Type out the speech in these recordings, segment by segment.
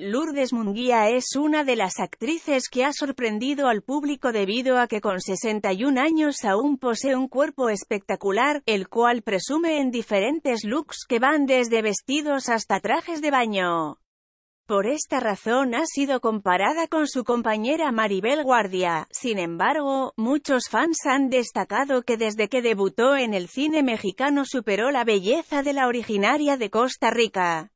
Lourdes Munguía es una de las actrices que ha sorprendido al público debido a que con 61 años aún posee un cuerpo espectacular, el cual presume en diferentes looks que van desde vestidos hasta trajes de baño. Por esta razón ha sido comparada con su compañera Maribel Guardia. Sin embargo, muchos fans han destacado que desde que debutó en el cine mexicano superó la belleza de la originaria de Costa Rica.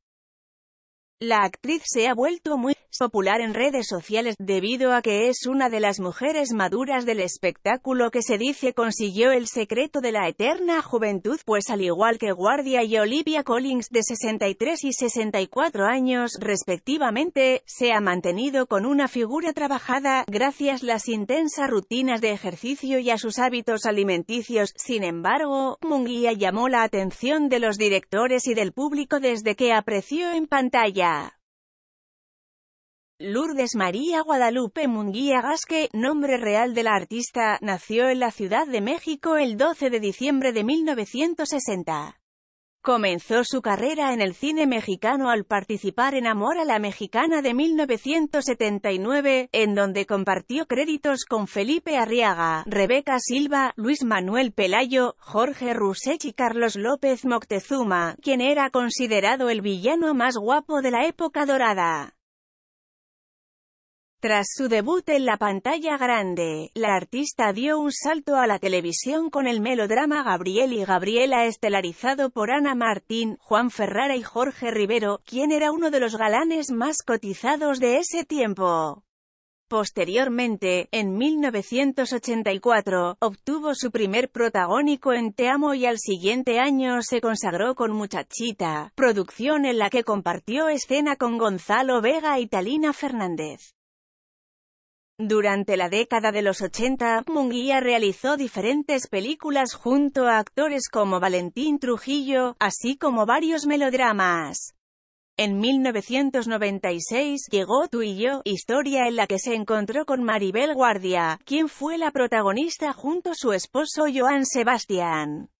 La actriz se ha vuelto muy popular en redes sociales, debido a que es una de las mujeres maduras del espectáculo que se dice consiguió el secreto de la eterna juventud, pues al igual que Guardia y Olivia Collins, de 63 y 64 años, respectivamente, se ha mantenido con una figura trabajada, gracias a las intensas rutinas de ejercicio y a sus hábitos alimenticios. Sin embargo, Munguía llamó la atención de los directores y del público desde que apreció en pantalla Lourdes María Guadalupe Munguía Gasque, nombre real de la artista, nació en la Ciudad de México el 12 de diciembre de 1960. Comenzó su carrera en el cine mexicano al participar en Amor a la Mexicana de 1979, en donde compartió créditos con Felipe Arriaga, Rebeca Silva, Luis Manuel Pelayo, Jorge Rusech y Carlos López Moctezuma, quien era considerado el villano más guapo de la época dorada. Tras su debut en la pantalla grande, la artista dio un salto a la televisión con el melodrama Gabriel y Gabriela estelarizado por Ana Martín, Juan Ferrara y Jorge Rivero, quien era uno de los galanes más cotizados de ese tiempo. Posteriormente, en 1984, obtuvo su primer protagónico en Te Amo y al siguiente año se consagró con Muchachita, producción en la que compartió escena con Gonzalo Vega y Talina Fernández. Durante la década de los 80, Munguía realizó diferentes películas junto a actores como Valentín Trujillo, así como varios melodramas. En 1996 llegó Tú y yo, historia en la que se encontró con Maribel Guardia, quien fue la protagonista junto a su esposo Joan Sebastián.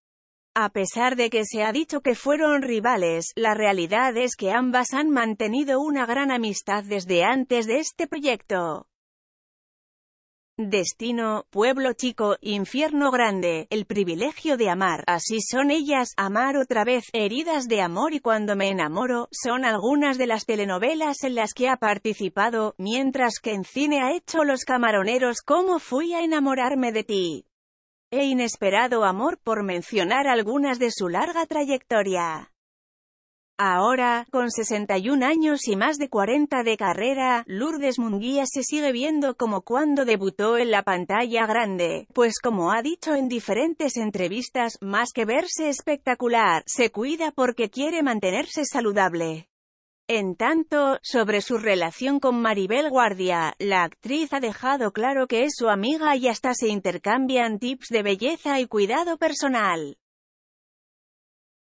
A pesar de que se ha dicho que fueron rivales, la realidad es que ambas han mantenido una gran amistad desde antes de este proyecto. Destino, pueblo chico, infierno grande, el privilegio de amar, así son ellas, amar otra vez, heridas de amor y cuando me enamoro, son algunas de las telenovelas en las que ha participado, mientras que en cine ha hecho Los Camaroneros, ¿Cómo fui a enamorarme de ti? e Inesperado Amor por mencionar algunas de su larga trayectoria. Ahora, con 61 años y más de 40 de carrera, Lourdes Munguía se sigue viendo como cuando debutó en la pantalla grande, pues como ha dicho en diferentes entrevistas, más que verse espectacular, se cuida porque quiere mantenerse saludable. En tanto, sobre su relación con Maribel Guardia, la actriz ha dejado claro que es su amiga y hasta se intercambian tips de belleza y cuidado personal.